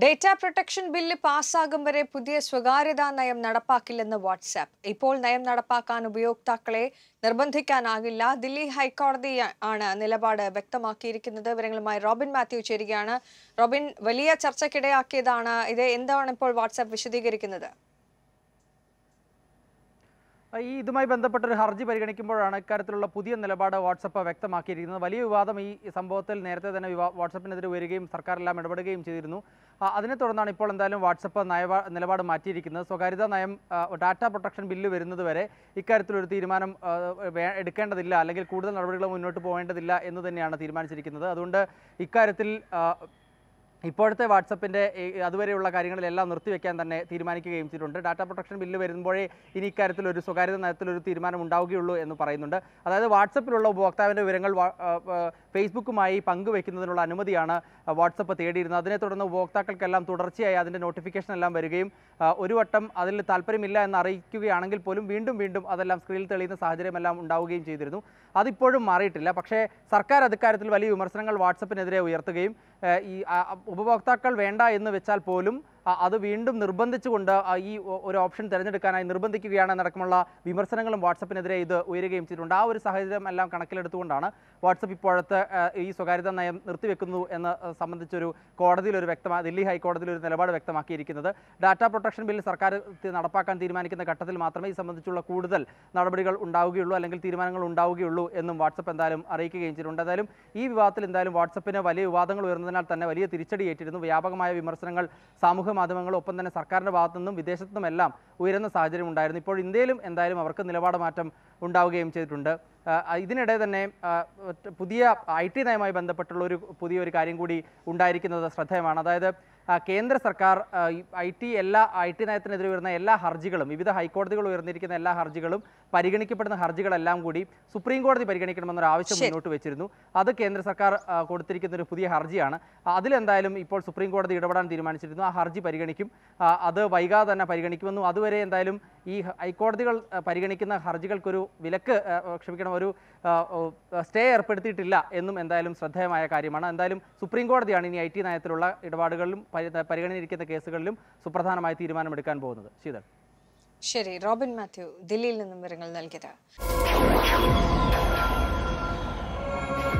data protection bill പാസ്സാകും വരെ പുതിയ സ്വകാര്യതാ നയം നടപ്പാക്കില്ലെന്ന് വാട്സാപ്പ് ഇപ്പോൾ നയം നടപ്പാക്കാൻ ഉപയോക്താക്കളെ നിർബന്ധിക്കാനാകില്ല ദില്ലി ഹൈക്കോടതി ആണ് നിലപാട് വ്യക്തമാക്കിയിരിക്കുന്നത് വിവരങ്ങളുമായി റോബിൻ മാത്യു ചേരുകയാണ് റോബിൻ വലിയ ചർച്ചയ്ക്കിടയാക്കിയതാണ് ഇത് എന്താണ് ഇപ്പോൾ വാട്സാപ്പ് വിശദീകരിക്കുന്നത് ഈ ഇതുമായി ബന്ധപ്പെട്ട ഒരു ഹർജി പരിഗണിക്കുമ്പോഴാണ് ഇക്കാര്യത്തിലുള്ള പുതിയ നിലപാട് വാട്സപ്പ് വ്യക്തമാക്കിയിരിക്കുന്നത് വലിയ വിവാദം ഈ സംഭവത്തിൽ നേരത്തെ തന്നെ വാട്സപ്പിനെതിരെ വരികയും സർക്കാരെല്ലാം ഇടപെടുകയും ചെയ്തിരുന്നു അതിനെ തുടർന്നാണ് ഇപ്പോൾ എന്തായാലും വാട്സപ്പ് നയ നിലപാട് മാറ്റിയിരിക്കുന്നത് സ്വകാര്യത നയം ഡാറ്റ പ്രൊട്ടക്ഷൻ ബില്ല് വരുന്നത് വരെ ഇക്കാര്യത്തിൽ ഒരു തീരുമാനം എടുക്കേണ്ടതില്ല അല്ലെങ്കിൽ കൂടുതൽ നടപടികൾ മുന്നോട്ട് പോകേണ്ടതില്ല എന്ന് തന്നെയാണ് തീരുമാനിച്ചിരിക്കുന്നത് അതുകൊണ്ട് ഇക്കാര്യത്തിൽ ഇപ്പോഴത്തെ വാട്സപ്പിൻ്റെ അതുവരെയുള്ള കാര്യങ്ങളിലെല്ലാം നിർത്തിവെക്കാൻ തന്നെ തീരുമാനിക്കുകയും ചെയ്തിട്ടുണ്ട് ഡാറ്റ പ്രൊട്ടക്ഷൻ ബില്ല് വരുമ്പോഴേ ഇനി ഇക്കാര്യത്തിൽ ഒരു സ്വകാര്യത നയത്തിലൊരു തീരുമാനം ഉണ്ടാവുകയുള്ളൂ എന്ന് പറയുന്നുണ്ട് അതായത് വാട്സപ്പിലുള്ള ഉപഭോക്താവിൻ്റെ വിവരങ്ങൾ ഫേസ്ബുക്കുമായി പങ്കുവെക്കുന്നതിനുള്ള അനുമതിയാണ് വാട്സപ്പ് തേടിയിരുന്നത് അതിനെ തുടർന്ന് ഉപഭോക്താക്കൾക്കെല്ലാം തുടർച്ചയായി അതിൻ്റെ നോട്ടിഫിക്കേഷൻ എല്ലാം വരികയും ഒരു വട്ടം അതിൽ താല്പര്യമില്ല എന്ന് അറിയിക്കുകയാണെങ്കിൽ പോലും വീണ്ടും വീണ്ടും അതെല്ലാം സ്ക്രീനിൽ തെളിയുന്ന സാഹചര്യമെല്ലാം ഉണ്ടാവുകയും ചെയ്തിരുന്നു അതിപ്പോഴും മാറിയിട്ടില്ല പക്ഷേ സർക്കാർ അധികാരത്തിൽ വലിയ വിമർശനങ്ങൾ വാട്സപ്പിനെതിരെ ഉയർത്തുകയും ഈ ഉപഭോക്താക്കൾ വേണ്ട എന്ന് വെച്ചാൽ പോലും അത് വീണ്ടും നിർബന്ധിച്ചുകൊണ്ട് ഈ ഒരു ഓപ്ഷൻ തിരഞ്ഞെടുക്കാനായി നിർബന്ധിക്കുകയാണ് അടക്കമുള്ള വിമർശനങ്ങളും വാട്സപ്പിനെതിരെ ഇത് ഉയരുകയും ചെയ്തിട്ടുണ്ട് ആ ഒരു സാഹചര്യം എല്ലാം കണക്കിലെടുത്തുകൊണ്ടാണ് വാട്സപ്പ് ഇപ്പോഴത്തെ ഈ സ്വകാര്യത നയം നിർത്തിവെക്കുന്നു എന്ന് സംബന്ധിച്ചൊരു കോടതിയിൽ ഒരു വ്യക്തമാ ദില്ലി ഹൈക്കോടതിയിൽ ഒരു നിലപാട് വ്യക്തമാക്കിയിരിക്കുന്നത് ഡാറ്റ പ്രൊട്ടക്ഷൻ ബിൽ സർക്കാർ നടപ്പാക്കാൻ തീരുമാനിക്കുന്ന ഘട്ടത്തിൽ മാത്രമേ ഈ സംബന്ധിച്ചുള്ള കൂടുതൽ നടപടികൾ ഉണ്ടാവുകയുള്ളൂ അല്ലെങ്കിൽ തീരുമാനങ്ങൾ ഉണ്ടാവുകയുള്ളൂ എന്നും വാട്സപ്പ് എന്തായാലും അറിയിക്കുകയും ചെയ്തിട്ടുണ്ട് എന്തായാലും ഈ വിവാദത്തിൽ എന്തായാലും വാട്സപ്പിന് വലിയ വിവാദങ്ങൾ ഉയർന്നതിനാൽ തന്നെ വലിയ ഏറ്റിരുന്നു വ്യാപകമായ വിമർശനങ്ങൾ സാമൂഹ്യ മാധ്യമങ്ങളും ഒപ്പം തന്നെ സർക്കാരിൻ്റെ വിദേശത്തു വിദേശത്തുനിന്നുമെല്ലാം ഉയരുന്ന സാഹചര്യം ഉണ്ടായിരുന്നു ഇപ്പോൾ ഇന്ത്യയിലും എന്തായാലും അവർക്ക് നിലപാട് മാറ്റം ഉണ്ടാവുകയും ചെയ്തിട്ടുണ്ട് ഇതിനിടെ തന്നെ പുതിയ ഐ ടി നയമായി ബന്ധപ്പെട്ടുള്ള ഒരു പുതിയൊരു കാര്യം കൂടി ഉണ്ടായിരിക്കുന്നത് ശ്രദ്ധേയമാണ് അതായത് കേന്ദ്ര സർക്കാർ ഐ ടി എല്ലാ ഐ ടി നയത്തിനെതിരെ വരുന്ന എല്ലാ ഹർജികളും വിവിധ ഹൈക്കോടതികൾ ഉയർന്നിരിക്കുന്ന എല്ലാ ഹർജികളും പരിഗണിക്കപ്പെടുന്ന ഹർജികളെല്ലാം കൂടി സുപ്രീം കോടതി പരിഗണിക്കണമെന്നൊരു ആവശ്യം മുന്നോട്ട് വെച്ചിരുന്നു അത് കേന്ദ്ര സർക്കാർ കൊടുത്തിരിക്കുന്ന ഒരു പുതിയ ഹർജിയാണ് അതിലെന്തായാലും ഇപ്പോൾ സുപ്രീം കോടതി ഇടപെടാൻ തീരുമാനിച്ചിരുന്നു ആ ഹർജി പരിഗണിക്കും അത് വൈകാതെ തന്നെ പരിഗണിക്കുമെന്നും അതുവരെ എന്തായാലും ഈ ഹൈക്കോടതികൾ പരിഗണിക്കുന്ന ഹർജികൾക്കൊരു വിലക്ക് ക്ഷമിക്കണം ഒരു സ്റ്റേ ഏർപ്പെടുത്തിയിട്ടില്ല എന്നും എന്തായാലും ശ്രദ്ധേയമായ കാര്യമാണ് എന്തായാലും സുപ്രീം കോടതിയാണ് ഇനി ഐ ടി നയത്തിലുള്ള ഇടപാടുകളിലും പരിഗണനയിരിക്കുന്ന കേസുകളിലും സുപ്രധാനമായ തീരുമാനമെടുക്കാൻ പോകുന്നത് ശീതൾ ശരി റോബിൻ മാത്യു ദില്ലിയിൽ നിന്നും വിവരങ്ങൾ നൽകിയത്